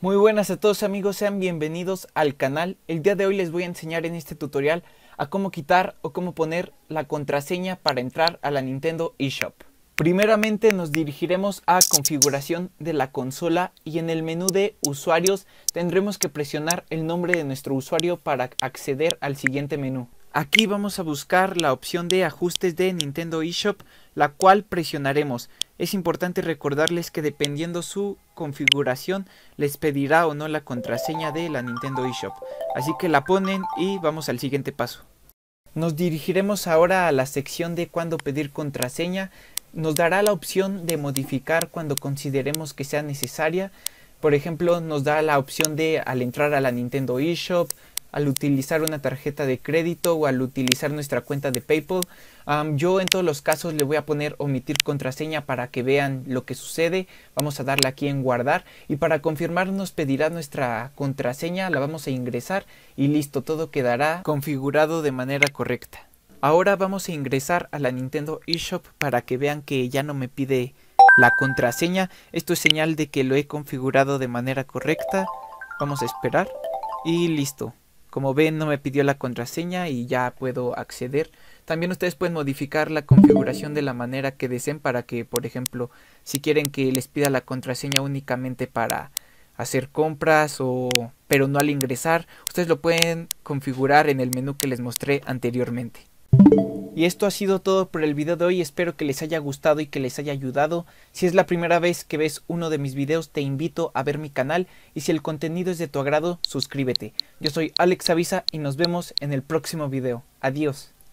Muy buenas a todos amigos, sean bienvenidos al canal. El día de hoy les voy a enseñar en este tutorial a cómo quitar o cómo poner la contraseña para entrar a la Nintendo eShop. Primeramente nos dirigiremos a configuración de la consola y en el menú de usuarios tendremos que presionar el nombre de nuestro usuario para acceder al siguiente menú. Aquí vamos a buscar la opción de ajustes de Nintendo eShop, la cual presionaremos es importante recordarles que dependiendo su configuración les pedirá o no la contraseña de la Nintendo eShop. Así que la ponen y vamos al siguiente paso. Nos dirigiremos ahora a la sección de cuando pedir contraseña. Nos dará la opción de modificar cuando consideremos que sea necesaria. Por ejemplo, nos da la opción de al entrar a la Nintendo eShop, al utilizar una tarjeta de crédito o al utilizar nuestra cuenta de PayPal. yo en todos los casos le voy a poner omitir contraseña para que vean lo que sucede. Vamos a darle aquí en guardar y para confirmar nos pedirá nuestra contraseña, la vamos a ingresar y listo, todo quedará configurado de manera correcta. Ahora vamos a ingresar a la Nintendo eShop para que vean que ya no me pide la contraseña. Esto es señal de que lo he configurado de manera correcta. Vamos a esperar y listo. Como ven, no me pidió la contraseña y ya puedo acceder. También ustedes pueden modificar la configuración de la manera que deseen para que, por ejemplo, si quieren que les pida la contraseña únicamente para hacer compras o pero no al ingresar, ustedes lo pueden configurar en el menú que les mostré anteriormente. Y esto ha sido todo por el video de hoy, espero que les haya gustado y que les haya ayudado. Si es la primera vez que ves uno de mis videos te invito a ver mi canal y si el contenido es de tu agrado suscríbete. Yo soy Alex Avisa y nos vemos en el próximo video. Adiós.